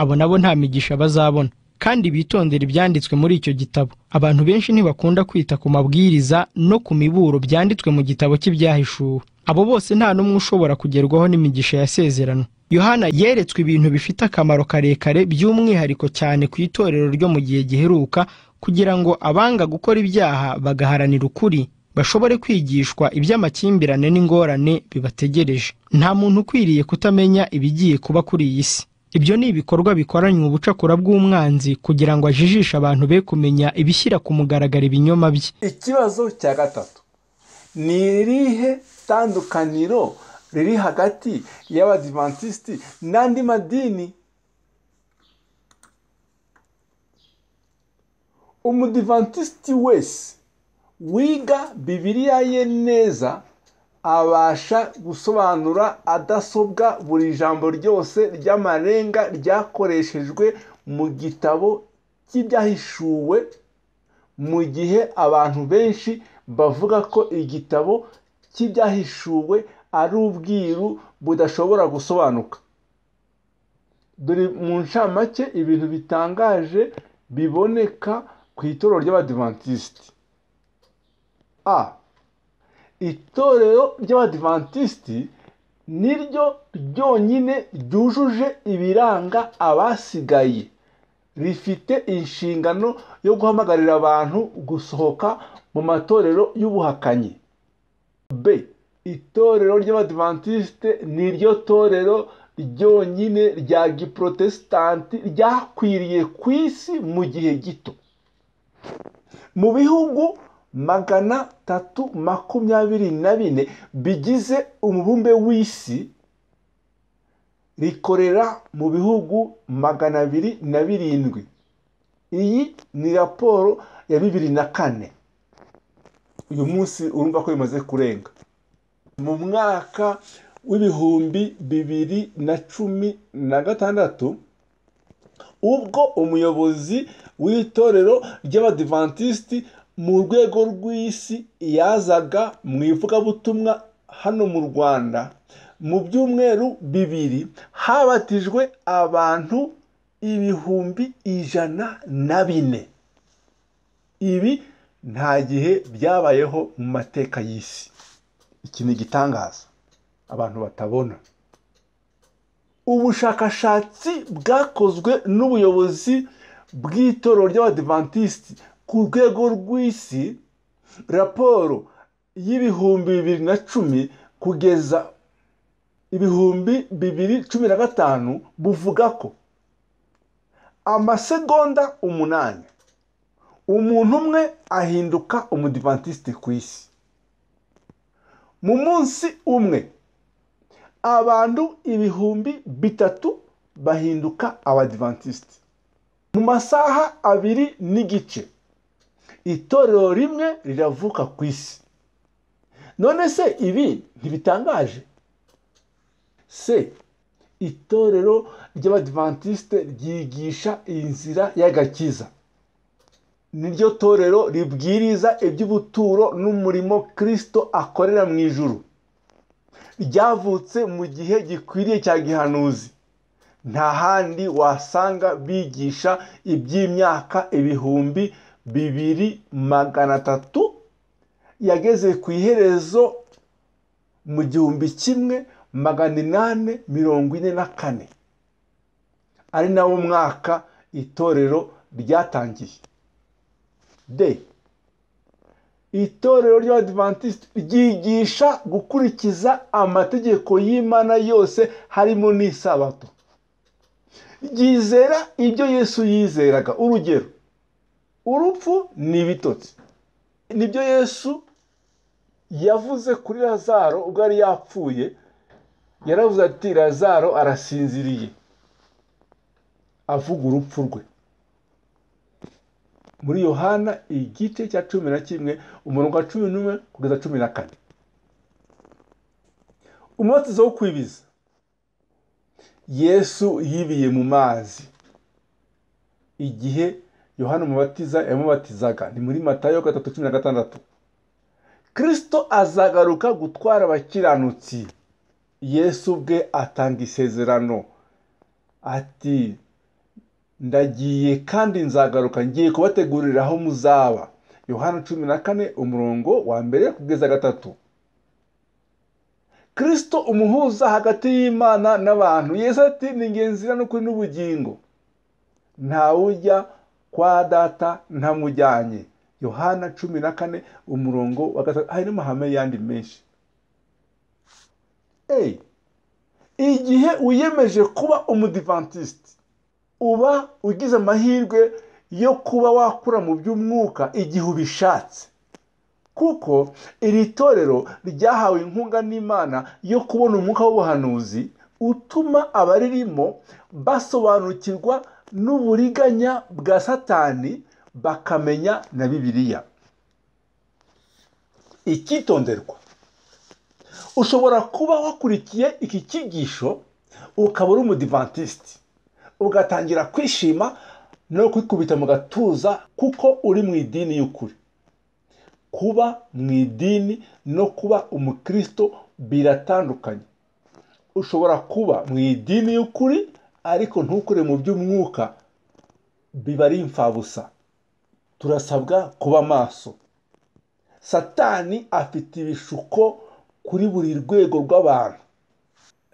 abo nabo nta migisha bazabona kandi bitondere ibyanditswe muri icyo gitabo abantu benshi ntibakunda kwita ku mabwiriza no ku miburo byanditswe mu gitabo cy'ibyahishuwe abo bose nta n'umwe ushobora kugerwaho n'imigisha yasezerano yohana yeretswe ibintu bifite akamaro karekare by'umwihariko cyane ku itorero ryo mu gihe giheruka kugira ngo abanga gukora ibyaha bagaharanira ukuri bashobore kwigishwa iby'amakimbirane n'ingorane bibategereje nta muntu ukwiriye kutamenya ibigiye kuba kuri iyi si ibyo ni ibikorwa bikoranywe ubucakura bw'umwanzi kugira ngo ajijishe abantu be kumenya ibishyira ku mugaragaro ibinyoma bye ikibazo cya gatatu ni irihe tandukaniro riri hagati y'abadivantisiti n'andi madini umudivantisiti wese wiga bibiriya ye neza abasha gusobanura adasobwa buri jambo ryose ry'amarenga ryakoreshejwe mu gitabo cy'ibyahishuwe mu gihe abantu benshi bavuga ko igitabo cy'ibyahishuwe ari ubwiru budashobora gusobanuka dore mu ncamake ibintu bitangaje biboneka ku itoro ry'abadivantisiti a itorero ry'abadivantisiti ni ryo ryonyine ryujuje ibiranga abasigaye rifite inshingano yo guhamagarira abantu gusohoka mu matorero y'ubuhakanyi b itorero ry'abadivantisite ni ryo torero ryonyine rya giprotesitanti ryakwiriye ku isi mu gihe gito mu bihugu magana tatu makumyabiri na bine bigize umubumbe w'isi rikorera mu bihugu magana abiri na birindwi iyi ni raporo ya bibiri na kane uyu munsi urumva ko bimaze kurenga mu mwaka w'ibihumbi bibiri na cumi na gatandatu ubwo umuyobozi w'itorero ry'abadivantisiti mu rwego rw'isi yazaga mu ivugabutumwa hano mu rwanda mu byumweru bibiri habatijwe abantu ibihumbi ijana na bine ibi nta gihe byabayeho mu mateka y'isi iki ni igitangaza abantu batabona ubushakashatsi bwakozwe n'ubuyobozi bw'itorero ry'abadivantisiti ku rwego rw'isi raporo y'ibihumbi bibiri na cumi kugeza ibihumbi bibiri cumi na gatanu buvuga ko amasegonda umunani umuntu umwe ahinduka umudivantisite ku isi mu munsi umwe abantu ibihumbi bitatu bahinduka abadivantisite mu masaha abiri n'igice itorero rimwe riravuka ku isi none se ibi ntibitangaje se itorero ry'abadivantisite ryigisha inzira y'agakiza niryo torero ribwiriza iby'ubuturo n'umurimo kirisito akorera mu ijuru ryavutse mu gihe gikwiriye cya gihanuzi nta handi wasanga bigisha iby'imyaka ibihumbi bibiri magana atatu yageze ku iherezo mu gihumbi kimwe magana inani mirongo ine na kane ari nawo mwaka itorero ryatangiye de itorero ry'abadivantisiti ryigisha gukurikiza amategeko y'imana yose harimo n'isabato ryizera ibyo yesu yizeraga urugero urupfu ni ibitotsi nibyo yesu yavuze kuri lazaro ubwo yari yapfuye yaravuze ati lazaro arasinziriye avuga urupfu rwe muri yohana igice cya cumi na kimwe umurongo wa cumi n'umwe kugeza cumi na kane umunsi wo kwibiza yesu yibiye mu mazi igihe yohana umubatiza yamubatizaga ni muri matayo gatatu cumi na gatandatu kirisito azagaruka gutwara abakiranutsi yesu ubwe atanga isezerano ati ndagiye kandi nzagaruka ngiye kubategurira aho muzaba yohana cumi na kane umurongo wa mbere kugeza gatatu kirisito umuhuza hagati y'imana n'abantu yesu ati ni ingenzi n'ukuri n'ubugingo ntawujya kwa data ntamujyanye yohana cumi na kane umurongo wa gatatu hari n'amahame yandi menshi eyi igihe wiyemeje kuba umudivantisite uba ugize amahirwe yo kuba wakura mu by'umwuka igihe ubishatse kuko iri torero ryahawe inkunga n'imana yo kubona umwuka w'ubuhanuzi utuma abaririmo basobanukirwa n'uburiganya bwa satani bakamenya na bibiliya icyitonderwa ushobora kuba wakurikiye iki cyigisho ukaba uri umudivantisiti ugatangira kwishima no kwikubita mu gatuza kuko uri mu idini y'ukuri kuba mu idini no kuba umukristo biratandukanye ushobora kuba mu idini y'ukuri ariko ntukure mu by'umwuka biba ari imfabusa turasabwa kuba maso satani afite ibishuko kuri buri rwego rw'abantu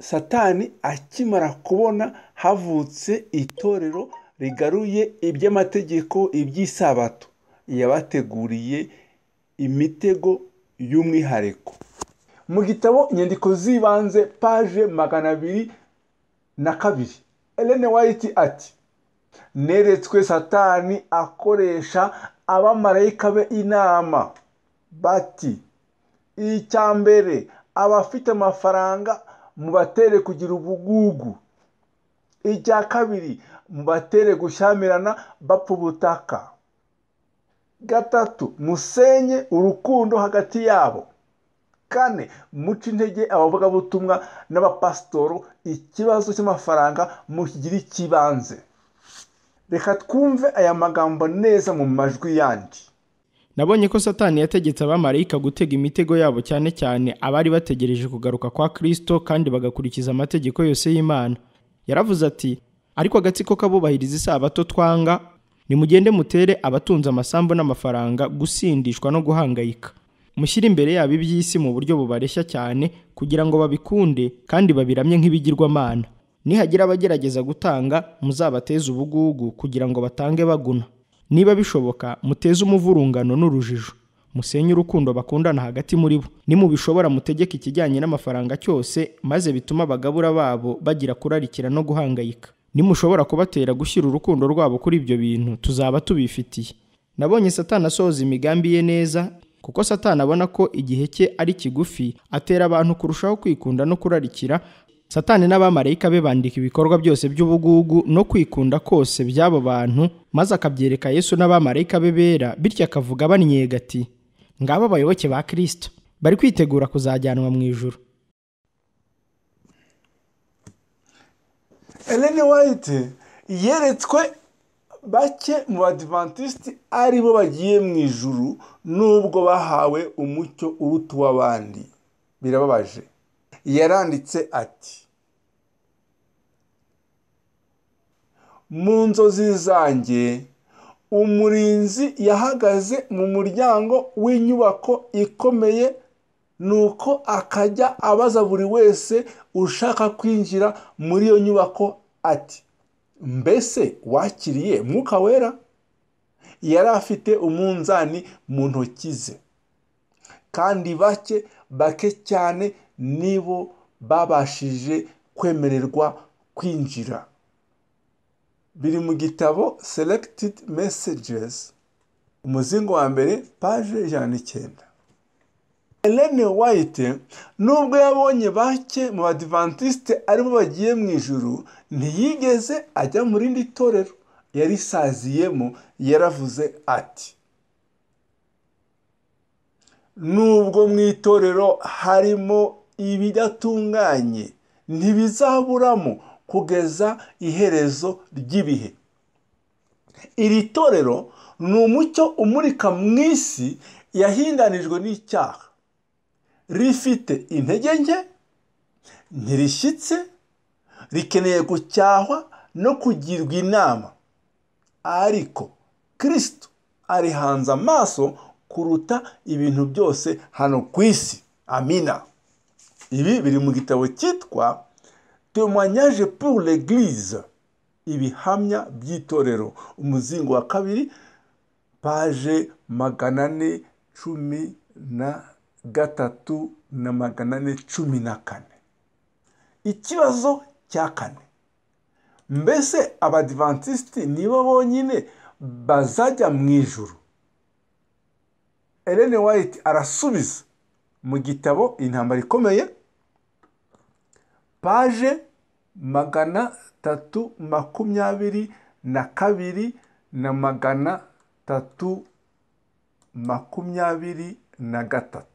satani akimara kubona havutse itorero rigaruye iby'amategeko iby'isabato yabateguriye imitego y'umwihariko mu gitabo inyandiko z'ibanze paje magana abiri na kabiri Ellen White ati neretswe satani akoresha abamarayika be inama bati icya mbere abafite amafaranga mubatere kugira ubugugu icya kabiri mubatere gushyamirana bapfa ubutaka gatatu musenye urukundo hagati yabo kane muca intege abavugabutumwa n'abapasitoro ikibazo cy'amafaranga mukigire icy'ibanze reka twumve aya magambo neza mu majwi yandi nabonye ko satani yategetse abamarayika gutega imitego yabo cyane cyane abari bategereje kugaruka kwa Kristo kandi bagakurikiza amategeko yose y'imana yaravuze ati ariko agatsiko k'abubahiriza isabato twanga nimugende mutere abatunze amasambu n'amafaranga gusindishwa no guhangayika mushyire imbere yabo iby'isi mu buryo bubareshya cyane kugira ngo babikunde kandi babiramye nk'ibigirwamana nihagira abagerageza gutanga muzabateze ubugugu kugira ngo batange baguna niba bishoboka muteze umuvurungano n'urujijo musenye urukundo bakundana hagati muri bo nimubishobora mutegeke ikijyanye n'amafaranga cyose maze bituma abagabura babo bagira kurarikira no guhangayika nimushobora kubatera gushyira urukundo rwabo kuri ibyo bintu tuzaba tubifitiye nabonye Satana asohoza imigambi ye neza kuko satani abona ko igihe cye ari kigufi atera abantu kurushaho kwikunda no kurarikira satani n'abamarayika be bandika ibikorwa byose by'ubugugu no kwikunda kose by'abo bantu maze akabyereka yesu n'abamarayika be bera bityo akavuga banyega ati ngabo abayoboke ba kirisito bari kwitegura kuzajyanwa mu ijoro eleni wayiti yeretswe bake mu badivantisiti ari bo bagiye mu ijuru nubwo bahawe umucyo uruta uw'abandi birababaje yaranditse ati mu nzozi zanjye umurinzi yahagaze mu muryango w'inyubako ikomeye nuko akajya abaza buri wese ushaka kwinjira muri iyo nyubako ati mbese wakiriye mwuka wera yari afite umunzani mu ntoki ze kandi bake bake cyane nibo babashije kwemererwa kwinjira biri mu gitabo selected messages umuzingo wa mbere paje ijana n'icyenda Ellen White nubwo yabonye bake mu Badivantiste aribo bagiye mu ijuru ntiyigeze ajya mu rindi torero yarisaziyemo yaravuze ati nubwo mu itorero harimo ibidatunganye ntibizaburamo kugeza iherezo ry'ibihe iri torero ni umucyo umurika mu isi yahindanijwe n'icyaha rifite intege nke ntirishyitse rikeneye gucyahwa no kugirwa inama ariko kirisito arihanze amaso kuruta ibintu byose hano ku isi amina ibi biri mu gitabo cyitwa temanyaje pour l'eglise ibihamya by'itorero umuzingo wa kabiri paje magana ane cumi na gatatu na magana ane cumi na kane ikibazo cya kane mbese abadivantisiti nibo bonyine bazajya mu ijuru Ellen White arasubiza mu gitabo intambara ikomeye paje magana tatu makumyabiri na kabiri na magana tatu makumyabiri na gatatu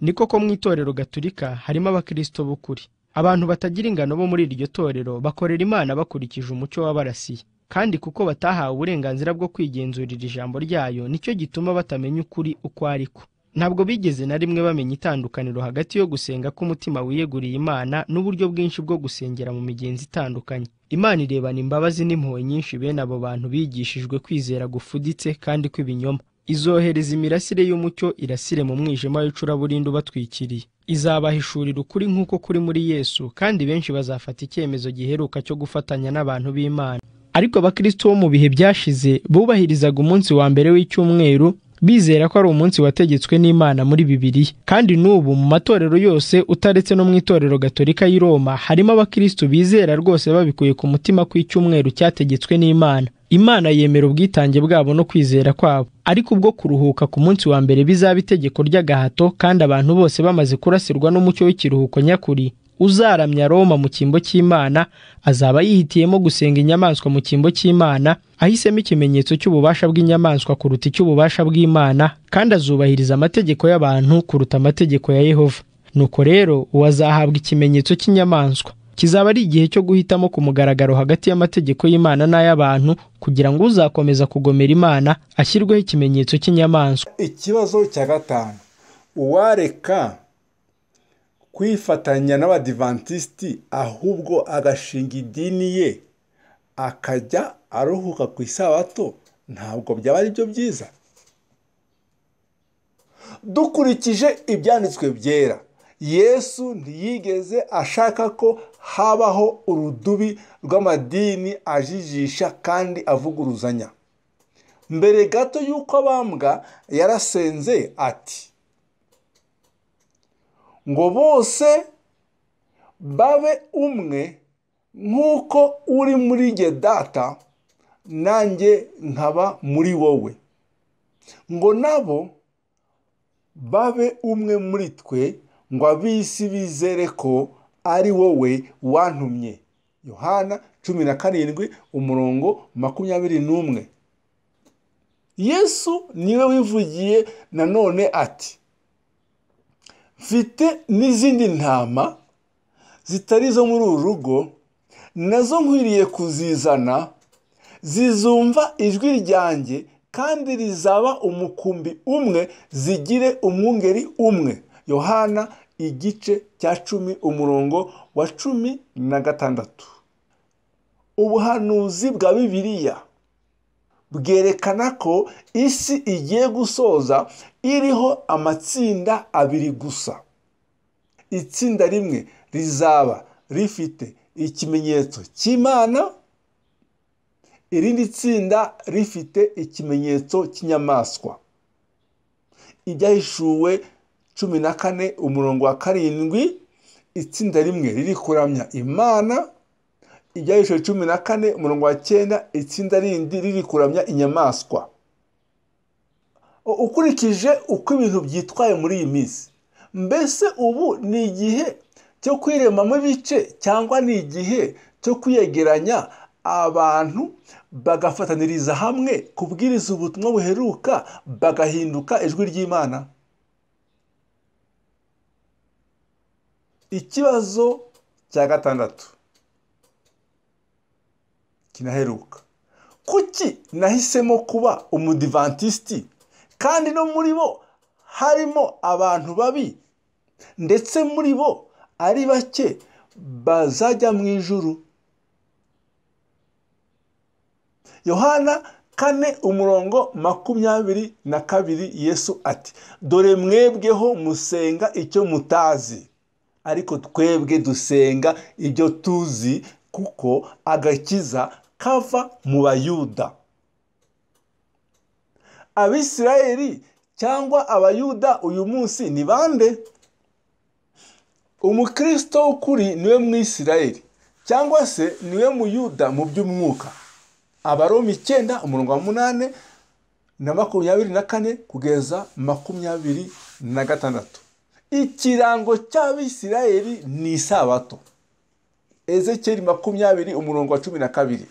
ni koko mu itorero gaturika harimo abakristo b'ukuri abantu batagira ingano bo muri iryo torero bakorera imana bakurikije umucyo w'abarasiye kandi kuko batahawe uburenganzira bwo kwigenzurira ijambo ryayo nicyo gituma batamenya ukuri uko ari ko ntabwo bigeze na rimwe bamenya itandukaniro hagati yo gusenga k'umutima wiyeguriye imana n'uburyo bwinshi bwo gusengera mu migenzi itandukanye imana irebana imbabazi n'impuhwe nyinshi bene abo bantu bigishijwe kwizera gufuditse kandi kw'ibinyoma izohereza imirasire y'umucyo irasire mu mwijima w'icuraburindi ubatwikiriye izabahishurira ukuri nk'uko kuri muri yesu kandi benshi bazafata icyemezo giheruka cyo gufatanya n'abantu b'imana ariko abakristo bo mu bihe byashize bubahirizaga umunsi wa mbere w'icyumweru bizera ko ari umunsi wategetswe n'imana muri bibiliya kandi n'ubu mu matorero yose utaretse no mu itorero gatolika y'i roma harimo abakirisitu bizera rwose babikuye ku mutima ko icyumweru cyategetswe n'imana imana yemera ubwitange bwabo no kwizera kwabo ariko ubwo kuruhuka ku munsi wa mbere bizaba itegeko ry'agahato kandi abantu bose bamaze kurasirwa n'umucyo w'ikiruhuko nyakuri uzaramya roma mu cyimbo cy'imana azaba yihitiyemo gusenga inyamaswa mu cyimbo cy'imana ahisemo ikimenyetso cy'ububasha bw'inyamaswa kuruta icy'ububasha bw'imana kandi azubahiriza amategeko y'abantu kuruta amategeko ya yehova nuko rero uwazahabwa ikimenyetso cy'inyamaswa kizaba ari igihe cyo guhitamo ku mugaragaro hagati y'amategeko y'imana n'ay'abantu kugira ngo uzakomeza kugomera imana ashyirweho ikimenyetso cy'inyamaswa ikibazo cya gatanu uwareka kwifatanya n'abadivantisiti ahubwo agashinga idini ye akajya aruhuka ku isabato ntabwo byaba ari byo byiza dukurikije ibyanditswe byera yesu ntiyigeze ashaka ko habaho urudubi rw'amadini ajijisha kandi avuguruzanya mbere gato y'uko abambwa yarasenze ati ngo bose babe umwe nk'uko uri muri jye data nanjye nkaba muri wowe ngo nabo babe umwe muri twe ngo abisi bizere ko ari wowe wantumye yohana cumi na karindwi umurongo makumyabiri n'umwe yesu niwe wivugiye nanone ati mfite n'izindi ntama zitari izo muri uru rugo nazo nkwiriye kuzizana zizumva ijwi ryanjye kandi rizaba umukumbi umwe zigire umwungeri umwe yohana igice cya cumi umurongo wa cumi na gatandatu ubuhanuzi bwa bibiliya bwerekana ko isi igiye gusoza iriho amatsinda abiri gusa itsinda rimwe rizaba rifite ikimenyetso cy'imana irindi tsinda rifite ikimenyetso cy'inyamaswa ibyahishuwe cumi na kane umurongo wa karindwi itsinda rimwe riri kuramya imana ibyahishuwe cumi na kane umurongo wa cyenda itsinda rindi riri kuramya inyamaswa ukurikije uko ibintu byitwaye muri iyi minsi mbese ubu ni igihe cyo kwiremamo ibice cyangwa ni igihe cyo kwiyegeranya abantu bagafataniriza hamwe kubwiriza ubutumwa buheruka bagahinduka ijwi ry'imana ikibazo cya gatandatu kinaheruka kuki nahisemo kuba umudivantisiti kandi no muri bo harimo abantu babi ndetse muri bo ari bake bazajya mu ijuru yohana kane umurongo makumyabiri na kabiri yesu ati dore mwebweho musenga icyo mutazi ariko twebwe dusenga ibyo tuzi kuko agakiza kava mu bayuda abisirayeli cyangwa abayuda uyu munsi ni bande umukristo w'ukuri niwe mwisirayeli cyangwa se niwe muyuda mu by'umwuka abaroma icyenda umurongo wa munani na makumyabiri na kane kugeza makumyabiri na gatandatu ikirango cy'abisirayeli ni isabato ezekeri makumyabiri umurongo wa cumi na kabiri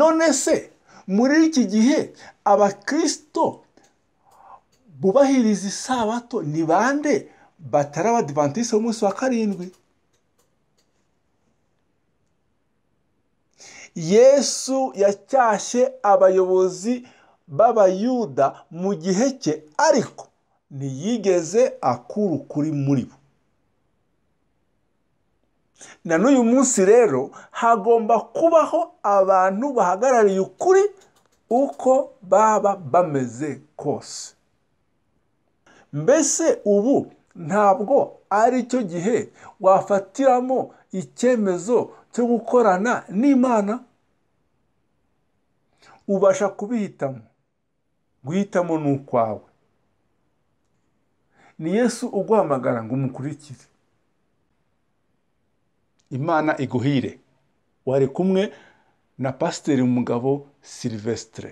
none se muri iki gihe abakristo bubahiriza isabato ni bande batari abadivantisite b'umunsi wa karindwi yesu yacyashye abayobozi b'abayuda mu gihe cye ariko ntiyigeze akura ukuri muri bo na n'uyu munsi rero hagomba kubaho abantu bahagarariye ukuri uko baba bameze kose mbese ubu ntabwo ari cyo gihe wafatiramo icyemezo cyo gukorana n'imana ubasha kubihitamo guhitamo ni ukwawe ni yesu uguhamagara ngo umukurikire imana iguhire wari kumwe na pasiteri umugabo silvestre